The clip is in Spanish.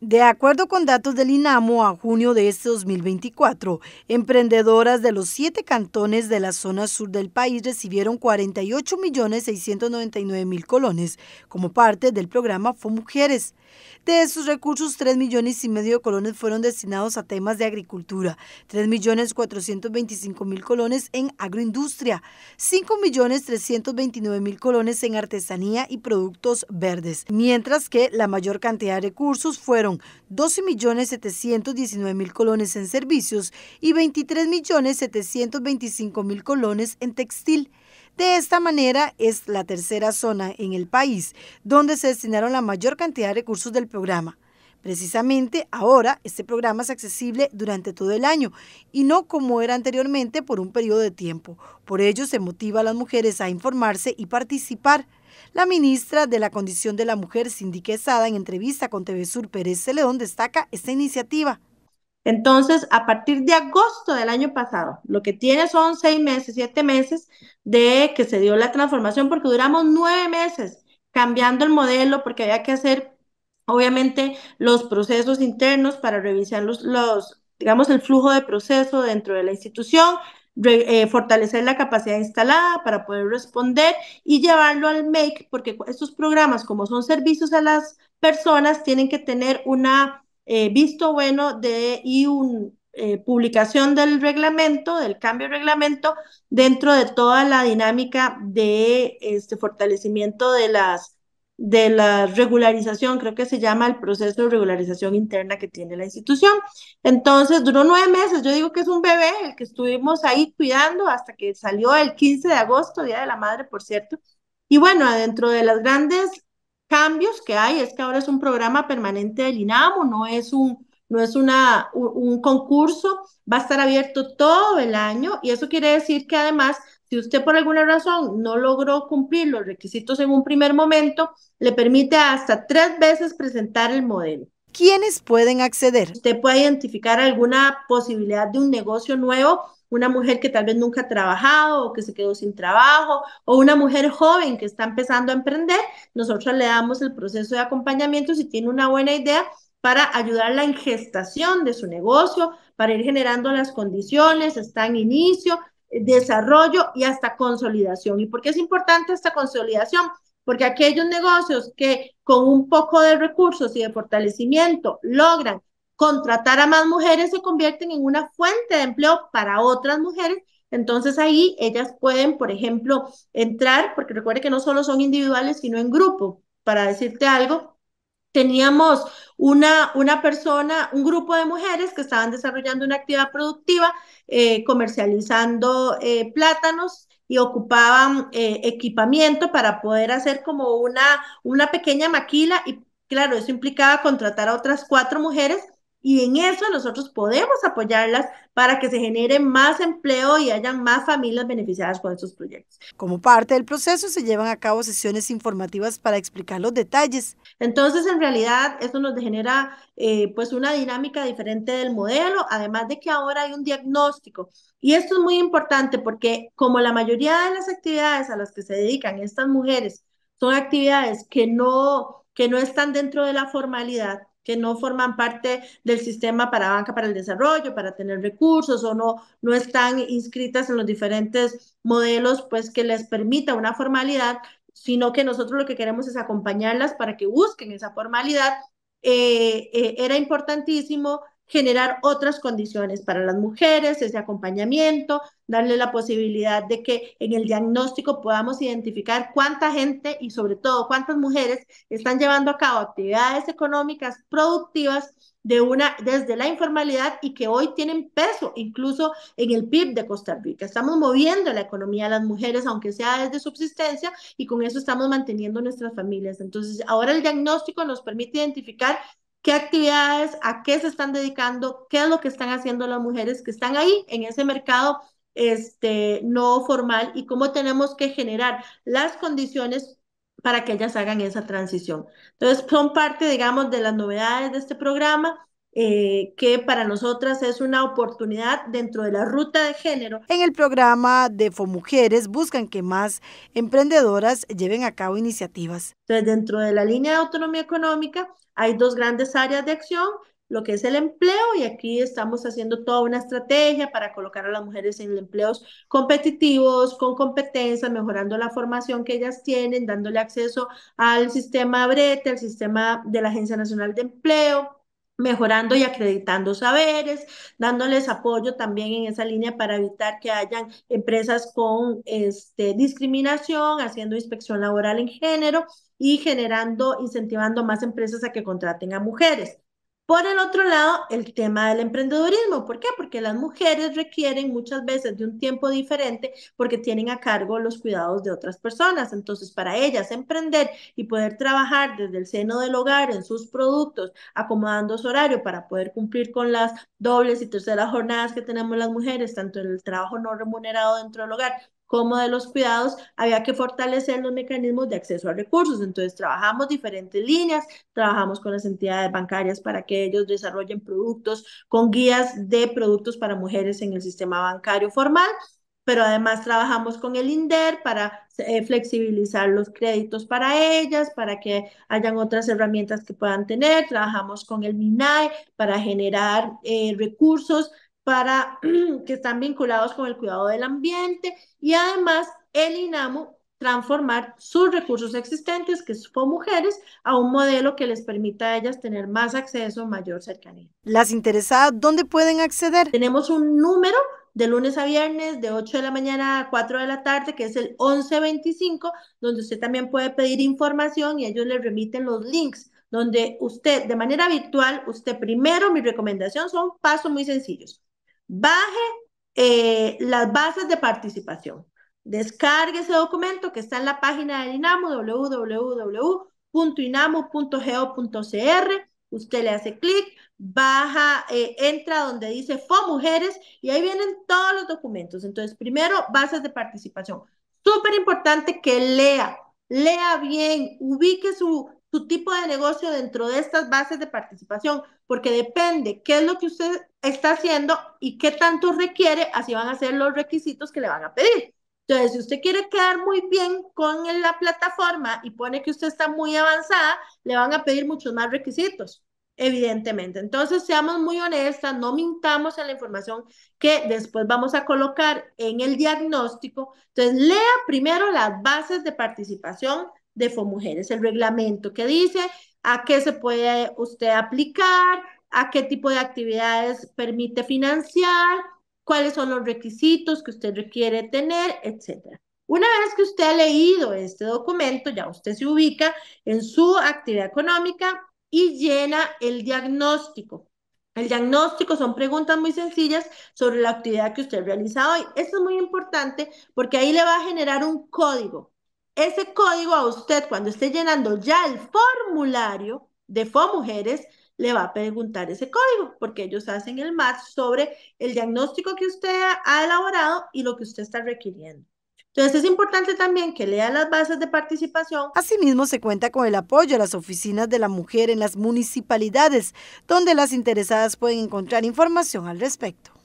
De acuerdo con datos del INAMO a junio de este 2024, emprendedoras de los siete cantones de la zona sur del país recibieron 48.699.000 colones como parte del programa FOMUJERES Mujeres. De esos recursos, 3 millones y medio de colones fueron destinados a temas de agricultura, 3.425.000 colones en agroindustria, 5.329.000 colones en artesanía y productos verdes, mientras que la mayor cantidad de recursos fueron 12.719.000 colones en servicios y 23.725.000 colones en textil. De esta manera es la tercera zona en el país donde se destinaron la mayor cantidad de recursos del programa. Precisamente ahora este programa es accesible durante todo el año y no como era anteriormente por un periodo de tiempo. Por ello se motiva a las mujeres a informarse y participar. La ministra de la Condición de la Mujer, sindiquezada en entrevista con Sur Pérez Celedón, destaca esta iniciativa. Entonces, a partir de agosto del año pasado, lo que tiene son seis meses, siete meses de que se dio la transformación, porque duramos nueve meses cambiando el modelo, porque había que hacer, obviamente, los procesos internos para revisar los, los digamos, el flujo de proceso dentro de la institución, eh, fortalecer la capacidad instalada para poder responder y llevarlo al make, porque estos programas, como son servicios a las personas, tienen que tener una eh, visto bueno de, y un, eh, publicación del reglamento, del cambio de reglamento, dentro de toda la dinámica de este fortalecimiento de las de la regularización, creo que se llama el proceso de regularización interna que tiene la institución. Entonces, duró nueve meses, yo digo que es un bebé, el que estuvimos ahí cuidando hasta que salió el 15 de agosto, Día de la Madre, por cierto. Y bueno, adentro de los grandes cambios que hay es que ahora es un programa permanente del INAMO, no es un, no es una, un concurso, va a estar abierto todo el año y eso quiere decir que además si usted por alguna razón no logró cumplir los requisitos en un primer momento, le permite hasta tres veces presentar el modelo. ¿Quiénes pueden acceder? Usted puede identificar alguna posibilidad de un negocio nuevo, una mujer que tal vez nunca ha trabajado o que se quedó sin trabajo, o una mujer joven que está empezando a emprender. Nosotros le damos el proceso de acompañamiento si tiene una buena idea para ayudarla la ingestación de su negocio, para ir generando las condiciones, está en inicio, eh, desarrollo y hasta consolidación. ¿Y por qué es importante esta consolidación? Porque aquellos negocios que con un poco de recursos y de fortalecimiento logran contratar a más mujeres se convierten en una fuente de empleo para otras mujeres. Entonces ahí ellas pueden, por ejemplo, entrar, porque recuerde que no solo son individuales, sino en grupo. Para decirte algo, teníamos una, persona, un grupo de mujeres que estaban desarrollando una actividad productiva, eh, comercializando eh, plátanos y ocupaban eh, equipamiento para poder hacer como una, una pequeña maquila y claro, eso implicaba contratar a otras cuatro mujeres y en eso nosotros podemos apoyarlas para que se genere más empleo y hayan más familias beneficiadas con estos proyectos. Como parte del proceso se llevan a cabo sesiones informativas para explicar los detalles. Entonces, en realidad, eso nos genera eh, pues una dinámica diferente del modelo, además de que ahora hay un diagnóstico. Y esto es muy importante porque como la mayoría de las actividades a las que se dedican estas mujeres son actividades que no, que no están dentro de la formalidad, que no forman parte del sistema para banca para el desarrollo, para tener recursos o no, no están inscritas en los diferentes modelos, pues que les permita una formalidad, sino que nosotros lo que queremos es acompañarlas para que busquen esa formalidad. Eh, eh, era importantísimo generar otras condiciones para las mujeres, ese acompañamiento, darle la posibilidad de que en el diagnóstico podamos identificar cuánta gente y sobre todo cuántas mujeres están llevando a cabo actividades económicas productivas de una, desde la informalidad y que hoy tienen peso incluso en el PIB de Costa Rica. Estamos moviendo la economía de las mujeres, aunque sea desde subsistencia, y con eso estamos manteniendo nuestras familias. Entonces, ahora el diagnóstico nos permite identificar qué actividades, a qué se están dedicando, qué es lo que están haciendo las mujeres que están ahí en ese mercado este, no formal y cómo tenemos que generar las condiciones para que ellas hagan esa transición. Entonces, son parte, digamos, de las novedades de este programa. Eh, que para nosotras es una oportunidad dentro de la ruta de género. En el programa de FOMujeres buscan que más emprendedoras lleven a cabo iniciativas. Entonces, dentro de la línea de autonomía económica, hay dos grandes áreas de acción, lo que es el empleo, y aquí estamos haciendo toda una estrategia para colocar a las mujeres en empleos competitivos, con competencias, mejorando la formación que ellas tienen, dándole acceso al sistema Brete, al sistema de la Agencia Nacional de Empleo mejorando y acreditando saberes, dándoles apoyo también en esa línea para evitar que hayan empresas con este, discriminación, haciendo inspección laboral en género y generando, incentivando más empresas a que contraten a mujeres. Por el otro lado, el tema del emprendedurismo. ¿Por qué? Porque las mujeres requieren muchas veces de un tiempo diferente porque tienen a cargo los cuidados de otras personas. Entonces, para ellas emprender y poder trabajar desde el seno del hogar en sus productos, acomodando su horario para poder cumplir con las dobles y terceras jornadas que tenemos las mujeres, tanto en el trabajo no remunerado dentro del hogar como de los cuidados, había que fortalecer los mecanismos de acceso a recursos. Entonces, trabajamos diferentes líneas, trabajamos con las entidades bancarias para que ellos desarrollen productos con guías de productos para mujeres en el sistema bancario formal pero además trabajamos con el INDER para eh, flexibilizar los créditos para ellas, para que hayan otras herramientas que puedan tener. Trabajamos con el MINAE para generar eh, recursos para que están vinculados con el cuidado del ambiente y además el INAMO transformar sus recursos existentes, que son mujeres, a un modelo que les permita a ellas tener más acceso, mayor cercanía. Las interesadas, ¿dónde pueden acceder? Tenemos un número de lunes a viernes, de 8 de la mañana a 4 de la tarde, que es el 1125, donde usted también puede pedir información y ellos le remiten los links, donde usted, de manera virtual, usted primero, mi recomendación son pasos muy sencillos baje eh, las bases de participación. Descargue ese documento que está en la página del INAMO, www.inamo.go.cr. Usted le hace clic, baja, eh, entra donde dice FO Mujeres y ahí vienen todos los documentos. Entonces, primero, bases de participación. Súper importante que lea, lea bien, ubique su, su tipo de negocio dentro de estas bases de participación, porque depende qué es lo que usted está haciendo y qué tanto requiere, así van a ser los requisitos que le van a pedir. Entonces, si usted quiere quedar muy bien con la plataforma y pone que usted está muy avanzada, le van a pedir muchos más requisitos, evidentemente. Entonces, seamos muy honestas, no mintamos en la información que después vamos a colocar en el diagnóstico. Entonces, lea primero las bases de participación de FOMUJERES, el reglamento que dice a qué se puede usted aplicar, a qué tipo de actividades permite financiar, cuáles son los requisitos que usted requiere tener, etcétera. Una vez que usted ha leído este documento, ya usted se ubica en su actividad económica y llena el diagnóstico. El diagnóstico son preguntas muy sencillas sobre la actividad que usted realiza hoy. Esto es muy importante porque ahí le va a generar un código ese código a usted cuando esté llenando ya el formulario de FOMujeres, le va a preguntar ese código, porque ellos hacen el match sobre el diagnóstico que usted ha elaborado y lo que usted está requiriendo. Entonces es importante también que lea las bases de participación. Asimismo, se cuenta con el apoyo a las oficinas de la mujer en las municipalidades, donde las interesadas pueden encontrar información al respecto.